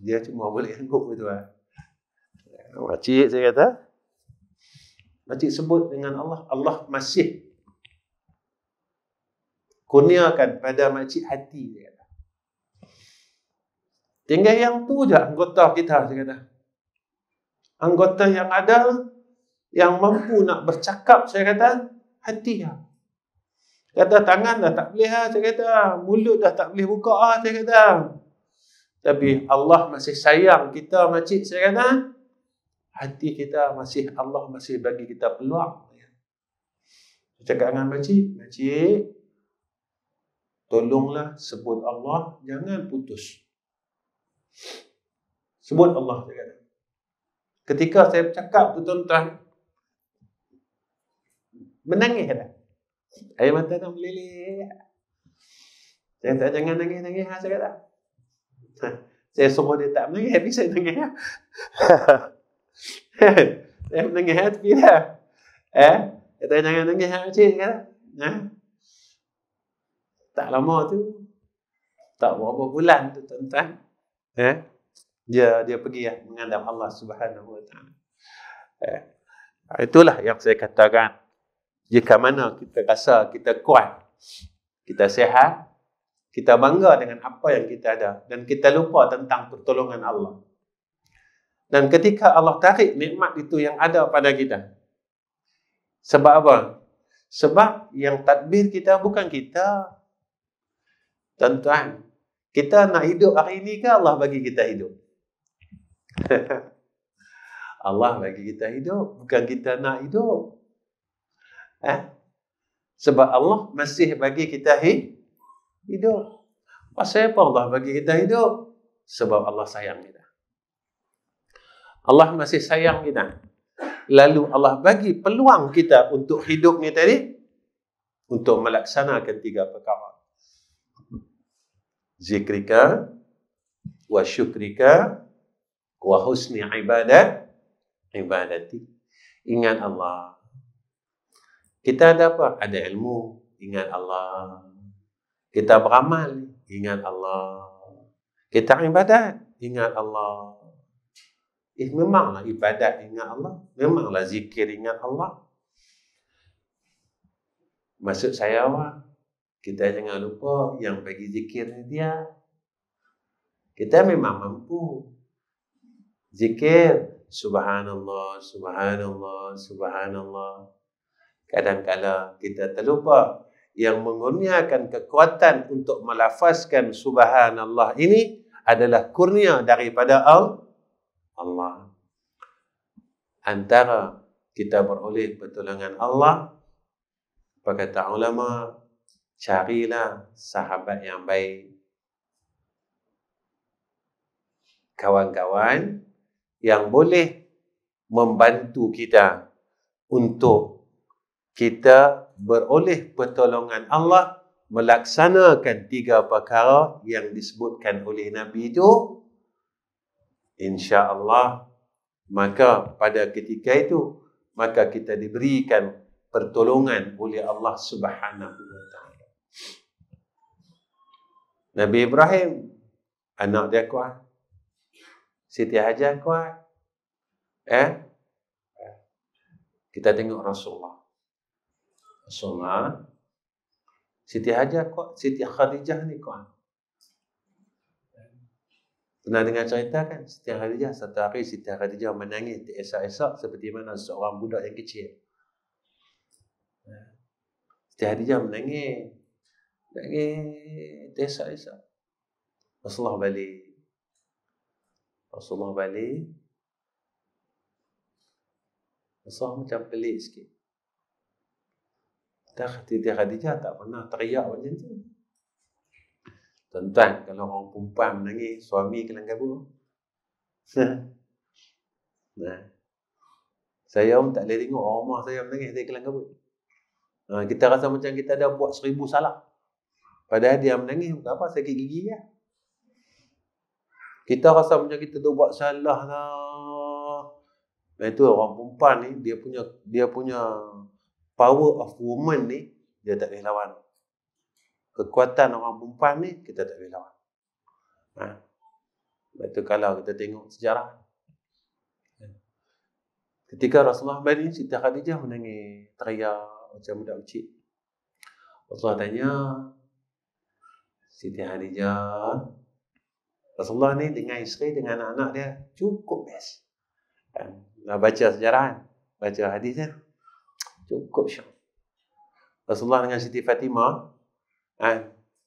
dia cuma boleh sanggup begitu lah. Eh. Makcik saya kata. Makcik sebut dengan Allah. Allah masih kurniakan pada makcik hati dia kata. Tinggal yang tu je anggota kita saya kata. Anggota yang ada yang mampu nak bercakap saya kata hati dia. Kata tangan dah tak boleh lah saya kata. Ah, mulut dah tak boleh buka lah saya kata. Tapi Allah masih sayang kita makcik saya ha? kata hati kita masih Allah masih bagi kita peluang. Saya cakap dengan makcik, makcik tolonglah sebut Allah jangan putus. Sebut Allah saya kata. Ketika saya bercakap tu tuan-tuan menangis dah. Air mata dah meleleh. Saya kata jangan nangis-nangis ha, saya kata. Saya semua dia tak menengah tapi saya menengah. saya menengah tapi lah. eh, dia. Eh? Kata jangan menengah yang kecil kan? Ha? Tak lama tu. Tak berapa bulan tu tuan-tuan. Eh? Dia dia pergi ya, lah mengandap Allah Subhanahu Wa Taala. Eh? Ha, itulah yang saya katakan. Jika mana kita rasa kita kuat, kita sehat, kita bangga dengan apa yang kita ada dan kita lupa tentang pertolongan Allah. Dan ketika Allah tarik nikmat itu yang ada pada kita. Sebab apa? Sebab yang tadbir kita bukan kita. Tuan-tuan, kita nak hidup hari ini ke Allah bagi kita hidup? Allah bagi kita hidup, bukan kita nak hidup. Eh? Sebab Allah masih bagi kita hidup hidup. Pasal apa Allah bagi kita hidup? Sebab Allah sayang kita. Allah masih sayang kita. Lalu Allah bagi peluang kita untuk hidup ni tadi untuk melaksanakan tiga perkara. Zikrika wa syukrika wa husni ibadat ibadati. Ingat Allah. Kita ada apa? Ada ilmu. Ingat Allah. Kita beramal, ingat Allah. Kita ibadat, ingat Allah. Eh, memanglah ibadat ingat Allah. Memanglah zikir ingat Allah. Maksud saya awak, kita jangan lupa yang pergi zikir ni dia. Kita memang mampu. Zikir, subhanallah, subhanallah, subhanallah. Kadang-kadang kita terlupa yang mengurniakan kekuatan untuk melafazkan subhanallah ini adalah kurnia daripada Allah. Antara kita beroleh pertolongan Allah, apa kata ulama, carilah sahabat yang baik. Kawan-kawan yang boleh membantu kita untuk kita beroleh pertolongan Allah melaksanakan tiga perkara yang disebutkan oleh Nabi itu insya-Allah maka pada ketika itu maka kita diberikan pertolongan oleh Allah Subhanahu wa taala. Nabi Ibrahim anak dia kuat. Siti Hajar kuat. Eh? Kita tengok Rasulullah. Sumar Siti Hajar kok Siti Khadijah ni kok Pernah dengar cerita kan Siti Khadijah Satu hari Siti Khadijah menangis di esak-esak Seperti mana seorang budak yang kecil Siti Khadijah menangis Menangis di esak esok Rasulullah balik Rasulullah balik Rasulullah macam pelik sikit Dah Siti Khadijah tak pernah teriak macam tu. Tuan-tuan, kalau orang perempuan menangis, suami kena gabung. nah. Saya pun tak boleh tengok orang rumah saya menangis, saya kelam kabut. Ha, ah, kita rasa macam kita dah buat seribu salah. Padahal dia menangis, bukan apa, sakit gigi ya. Kita rasa macam kita dah buat salah lah. Dan itu orang perempuan ni, dia punya, dia punya power of woman ni dia tak boleh lawan. Kekuatan orang perempuan ni kita tak boleh lawan. Ha. Sebab itu kalau kita tengok sejarah. Ha. Ketika Rasulullah mari Siti Khadijah menangis teriak macam budak kecil. Rasulullah tanya Siti Khadijah Rasulullah ni dengan isteri dengan anak-anak dia cukup best. Dan baca sejarah kan? Baca hadis dia. Kan? cukup syah. Rasulullah dengan Siti Fatimah, eh,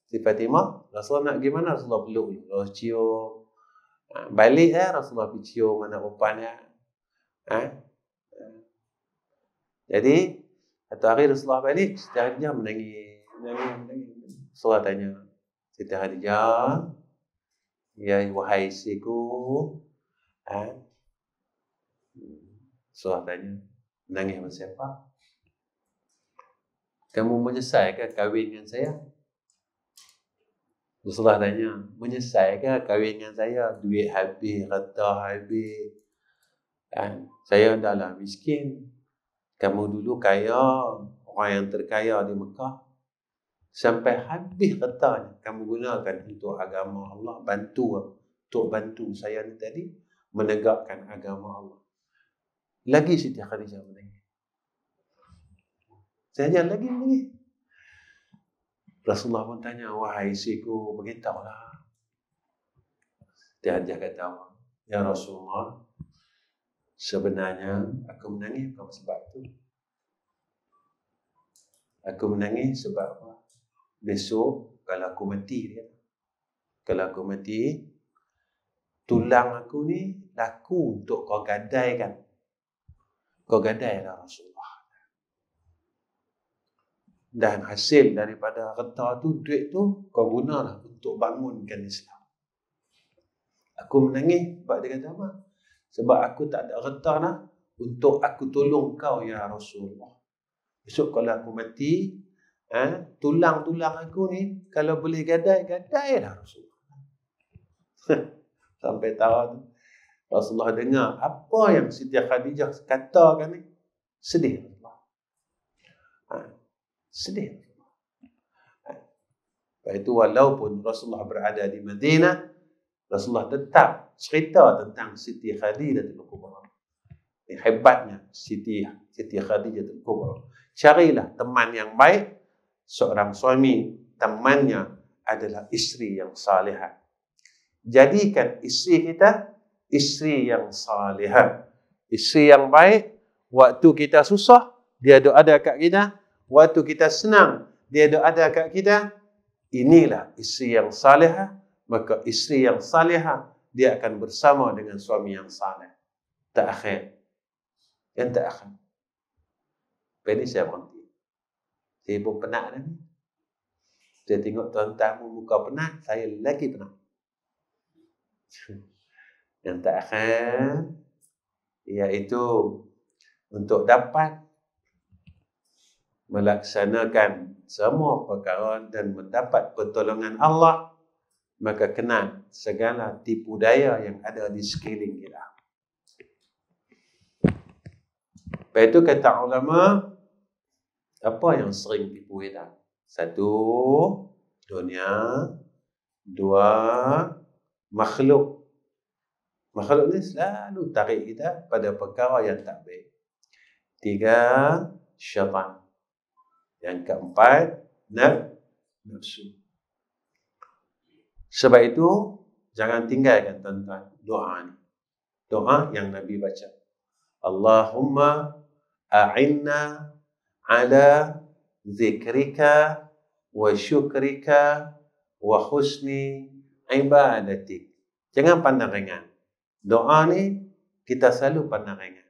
Siti Fatimah, Rasulullah nak pergi mana? Rasulullah peluk Rasulullah cium. Eh, balik eh, Rasulullah pergi cium mana perempuan. Eh. eh. Jadi, satu hari Rasulullah balik, Siti Khadijah menangis. menangis, Rasulullah tanya, Siti Khadijah, Ya, wahai siku, Eh. Surah tanya, menangis sama siapa? kamu menyesal ke kahwin dengan saya? Rasulullah tanya, menyesal ke kahwin dengan saya? Duit habis, kata habis. Kan? Saya adalah miskin. Kamu dulu kaya, orang yang terkaya di Mekah. Sampai habis katanya, kamu gunakan untuk agama Allah, bantu untuk bantu saya ni tadi menegakkan agama Allah. Lagi Siti Khadijah menangis. Saya ajar lagi ni. Rasulullah pun tanya, wahai si isiku, beritahulah. Dia ajar kata, Ya Rasulullah, sebenarnya aku menangis bukan sebab tu? Aku menangis sebab apa? Besok, kalau aku mati, dia. kalau aku mati, tulang aku ni laku untuk kau gadaikan. Kau gadailah Rasulullah dan hasil daripada harta tu duit tu kau gunalah untuk bangunkan Islam. Aku menangis sebab dia kata apa? Sebab aku tak ada harta nak, untuk aku tolong kau ya Rasulullah. Esok kalau aku mati, eh, tulang-tulang aku ni kalau boleh gadai, gadai lah Rasulullah. Sampai tahu Rasulullah dengar apa yang Siti Khadijah katakan ni. Sedih sedih. Sebab itu walaupun Rasulullah berada di Madinah, Rasulullah tetap cerita tentang Siti Khadijah di Kubra. hebatnya Siti Siti Khadijah di Kubra. Carilah teman yang baik, seorang suami temannya adalah isteri yang salihah. Jadikan isteri kita isteri yang salihah. Isteri yang baik, waktu kita susah, dia ada kat kita, waktu kita senang dia ada ada kat kita inilah isteri yang saleha ah. maka isteri yang saleha ah, dia akan bersama dengan suami yang saleh terakhir yang terakhir ini saya berhenti saya pun penat dah ni saya tengok tuan tamu muka penat saya lagi penat yang terakhir iaitu untuk dapat melaksanakan semua perkara dan mendapat pertolongan Allah maka kenal segala tipu daya yang ada di sekeliling kita. Lepas itu kata ulama apa yang sering tipu kita? Satu, dunia. Dua, makhluk. Makhluk ni selalu tarik kita pada perkara yang tak baik. Tiga, syaitan. Yang keempat, nafsu. Sebab itu, jangan tinggalkan tentang doa ni. Doa yang Nabi baca. Allahumma a'inna ala zikrika wa syukrika wa husni ibadatik. Jangan pandang ringan. Doa ni kita selalu pandang ringan.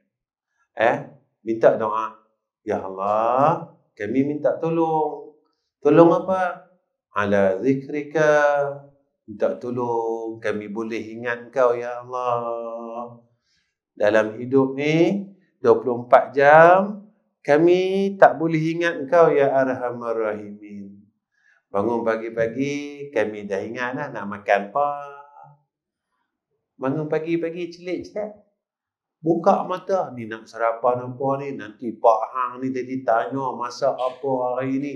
Eh, minta doa. Ya Allah, kami minta tolong tolong apa ala zikrika minta tolong kami boleh ingat kau ya Allah dalam hidup ni 24 jam kami tak boleh ingat kau ya arhamar rahimin bangun pagi-pagi kami dah ingat lah nak makan apa bangun pagi-pagi celik-celik Buka mata ni nak sarapan apa ni nanti Pak Hang ni tadi tanya masa apa hari ni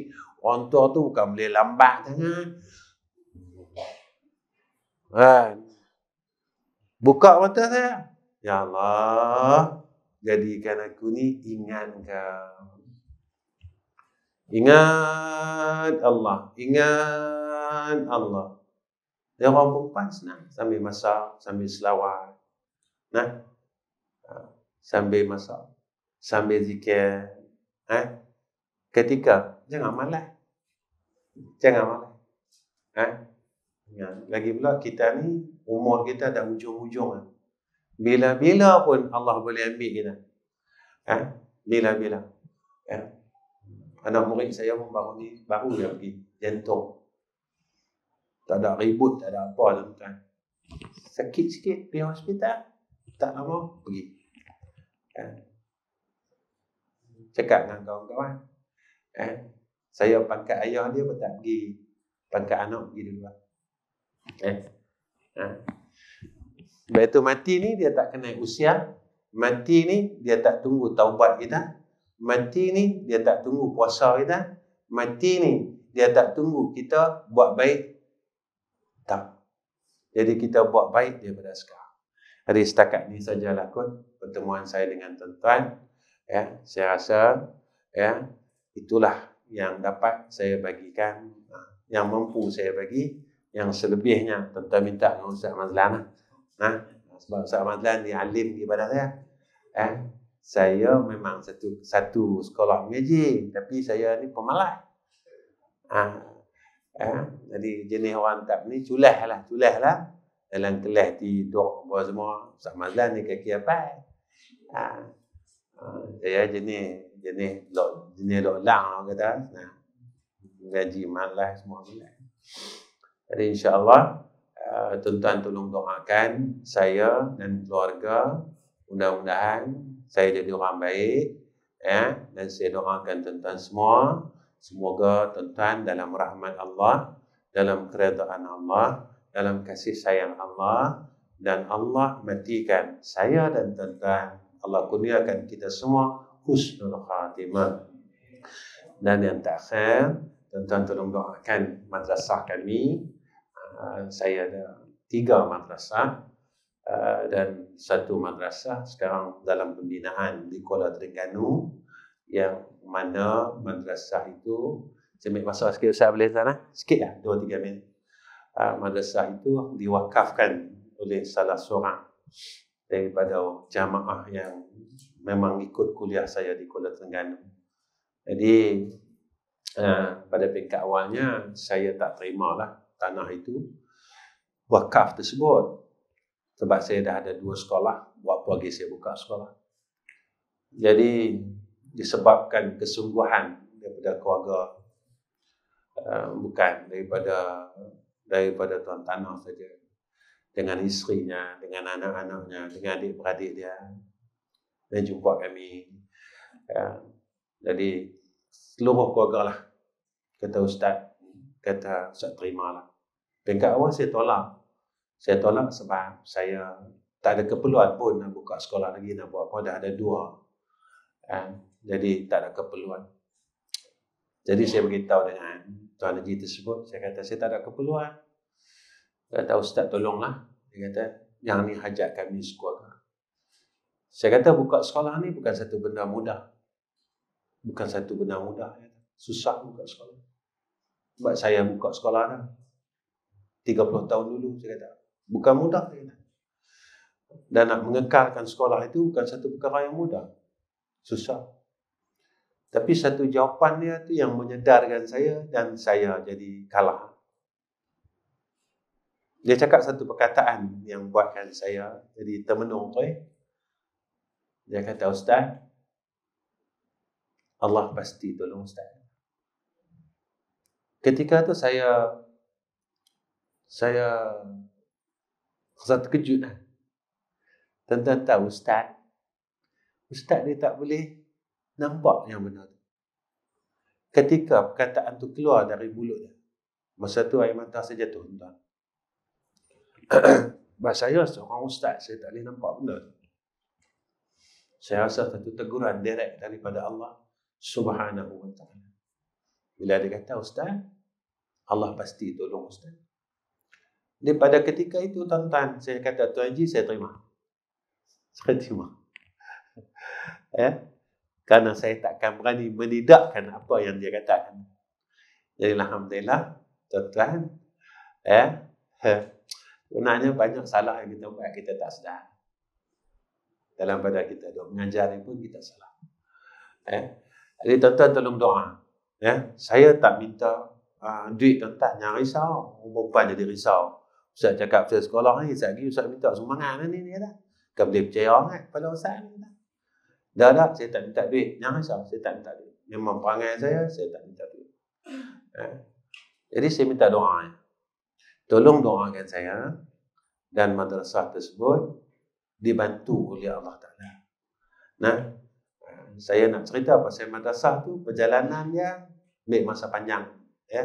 orang tua tu bukan boleh lambat sangat. Kan? Buka mata saya. Ya Allah, jadikan aku ni ingat kau. Ingat Allah, ingat Allah. Dia orang pas, senang sambil masak, sambil selawat. Nah, ha, sambil masak, sambil zikir. eh? Ketika, jangan malas. Jangan malas. eh? Ya. Lagi pula kita ni, umur kita dah ujung-ujung. Lah. Bila-bila pun Allah boleh ambil kita. eh? Bila-bila. eh? Anak murid saya pun baru ni, baru dia pergi. Jantung. Tak ada ribut, tak ada apa tuan-tuan. Lah, Sakit sikit pergi hospital tak lama pergi kan cakap dengan kawan-kawan kan saya pangkat ayah dia pun tak pergi pangkat anak pergi dulu kan lah. kan eh. ha. Baitu mati ni dia tak kena usia mati ni dia tak tunggu taubat kita mati ni dia tak tunggu puasa kita mati ni dia tak tunggu kita buat baik tak jadi kita buat baik dia pada sekarang jadi setakat ini sajalah kot pertemuan saya dengan tuan-tuan. Ya, saya rasa ya itulah yang dapat saya bagikan, ha, yang mampu saya bagi, yang selebihnya tuan-tuan minta dengan Ustaz Mazlan. Nah, ha, sebab Ustaz Mazlan ni alim ibadah saya. Ya, saya memang satu satu sekolah mengaji tapi saya ni pemalas. Ha, ya, jadi jenis orang tak ni culah lah, culah lah dalam kelas di dok apa semua sama lah ni kaki apa ha. ha. saya jenis jenis lok jenis lok lang kata nah ha. gaji malas lah semua bila. jadi insyaallah uh, ha, tuan tolong doakan saya dan keluarga mudah-mudahan saya jadi orang baik ya dan saya doakan tuan-tuan semua semoga tuan-tuan dalam rahmat Allah dalam keredaan Allah dalam kasih sayang Allah dan Allah matikan saya dan tuan-tuan Allah kurniakan kita semua husnul khatimah dan yang terakhir tuan-tuan tolong doakan madrasah kami ah, saya ada tiga madrasah ah, dan satu madrasah sekarang dalam pembinaan di Kuala Terengganu yang mana madrasah itu saya ambil masa sikit saya boleh tak nak? Eh? sikit lah, dua tiga minit uh, madrasah itu diwakafkan oleh salah seorang daripada jamaah yang memang ikut kuliah saya di Kuala Terengganu. Jadi uh, pada peringkat awalnya saya tak terima lah tanah itu wakaf tersebut. Sebab saya dah ada dua sekolah, buat apa lagi saya buka sekolah. Jadi disebabkan kesungguhan daripada keluarga uh, bukan daripada daripada tuan tanah saja dengan isterinya dengan anak-anaknya dengan adik-beradik dia dan jumpa kami ya. jadi seluruh keluarga lah kata ustaz kata ustaz terima lah Pengkat awal saya tolak. Saya tolak sebab saya tak ada keperluan pun nak buka sekolah lagi nak buat apa. Dah ada dua. Ha? Jadi tak ada keperluan. Jadi saya beritahu dengan Tuan Haji tersebut. Saya kata saya tak ada keperluan kata ustaz tolonglah dia kata yang ni hajat kami sekolah. saya kata buka sekolah ni bukan satu benda mudah bukan satu benda mudah ya. susah buka sekolah sebab saya buka sekolah dah 30 tahun dulu saya kata bukan mudah saya kata. dan nak mengekalkan sekolah itu bukan satu perkara yang mudah susah tapi satu jawapan dia tu yang menyedarkan saya dan saya jadi kalah dia cakap satu perkataan yang buatkan saya jadi termenung tu eh. Dia kata ustaz Allah pasti tolong ustaz. Ketika tu saya saya rasa terkejut lah. Tuan-tuan tahu ustaz ustaz dia tak boleh nampak yang benar tu. Ketika perkataan tu keluar dari mulut dia. Masa tu air mata saya jatuh tuan sebab saya seorang ustaz, saya tak boleh nampak benda tu. Saya rasa satu teguran direct daripada Allah Subhanahu wa ta'ala. Bila dia kata ustaz, Allah pasti tolong ustaz. Dan pada ketika itu tuan-tuan, saya kata Tuan Haji, saya terima. Saya terima. ya? karena saya takkan berani menidakkan apa yang dia katakan. Jadi Alhamdulillah, tuan-tuan, ya? Ha. Maknanya banyak salah yang kita buat kita tak sedar. Dalam pada kita dok mengajar ni pun kita salah. Eh? Jadi tuan-tuan tolong doa. Eh? Saya tak minta uh, duit tuan-tuan jangan risau. Perempuan jadi risau. Ustaz cakap saya sekolah ni, saya pergi Ustaz minta sumbangan ni ni dah. Kan boleh percaya orang kan kepada Ustaz ni dah. Dah dah, saya tak minta duit. Jangan risau, saya tak minta duit. Memang perangai saya, saya tak minta duit. Eh? Jadi saya minta doa. Eh? tolong doakan saya dan madrasah tersebut dibantu oleh Allah Taala. Nah, saya nak cerita pasal madrasah tu perjalanan dia ambil masa panjang ya.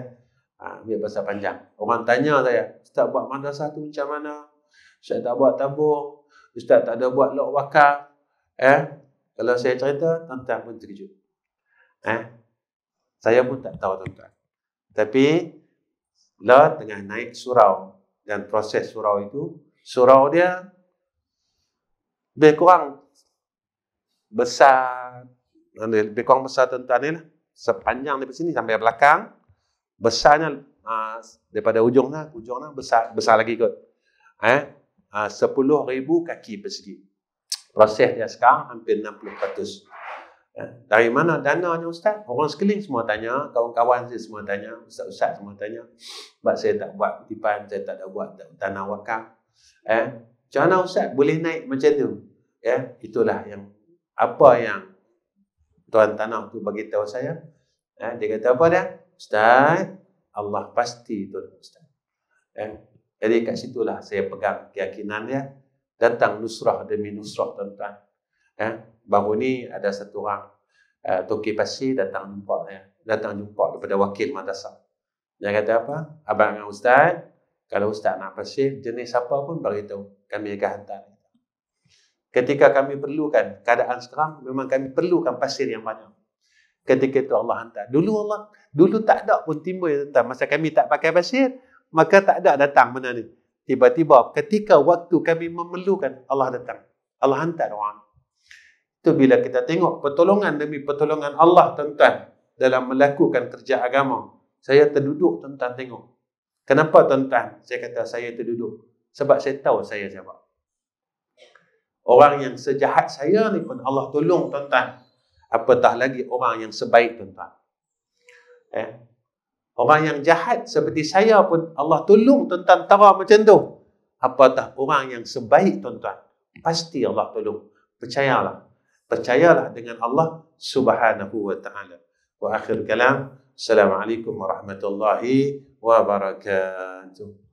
Ha, ambil masa panjang. Orang tanya saya, ustaz buat madrasah tu macam mana? Ustaz tak buat tabung, ustaz tak ada buat lok wakaf. Eh, ya, kalau saya cerita tuan-tuan pun terkejut. Eh, saya pun tak tahu tuan-tuan. Tapi La tengah naik surau dan proses surau itu surau dia lebih kurang besar lebih kurang besar tuan-tuan ni lah. sepanjang dari sini sampai belakang besarnya ha, daripada ujung lah ujung lah besar besar lagi kot eh aa, 10,000 kaki persegi proses dia sekarang hampir 60 peratus Ya, dari mana dananya Ustaz? Orang sekeliling semua tanya, kawan-kawan saya semua tanya, Ustaz-Ustaz semua tanya. Sebab saya tak buat kutipan, saya tak ada buat tanah wakaf. Eh, macam mana Ustaz boleh naik macam tu? Eh, itulah yang apa yang Tuan Tanah tu bagi tahu saya. Eh, dia kata apa dia? Ustaz, Allah pasti itu Ustaz. Eh, jadi kat situlah saya pegang keyakinan dia. Datang nusrah demi nusrah tuan-tuan. Eh, baru ni ada satu orang uh, eh, toki pasi datang jumpa eh, datang jumpa daripada wakil madrasah. Dia kata apa? Abang dengan ustaz, kalau ustaz nak pasi jenis apa pun bagi tahu kami akan hantar. Ketika kami perlukan keadaan sekarang memang kami perlukan pasir yang banyak. Ketika itu Allah hantar. Dulu Allah dulu tak ada pun timbul yang datang masa kami tak pakai pasir, maka tak ada datang benda ni. Tiba-tiba ketika waktu kami memerlukan Allah datang. Allah hantar orang. Itu bila kita tengok pertolongan demi pertolongan Allah tuan-tuan dalam melakukan kerja agama. Saya terduduk tuan-tuan tengok. Kenapa tuan-tuan saya kata saya terduduk? Sebab saya tahu saya siapa. Orang yang sejahat saya ni pun Allah tolong tuan-tuan. Apatah lagi orang yang sebaik tuan-tuan. Eh? Orang yang jahat seperti saya pun Allah tolong tuan-tuan tawa macam tu. Apatah orang yang sebaik tuan-tuan. Pasti Allah tolong. Percayalah percayalah dengan Allah Subhanahu wa taala. Wa akhir kalam, assalamualaikum warahmatullahi wabarakatuh.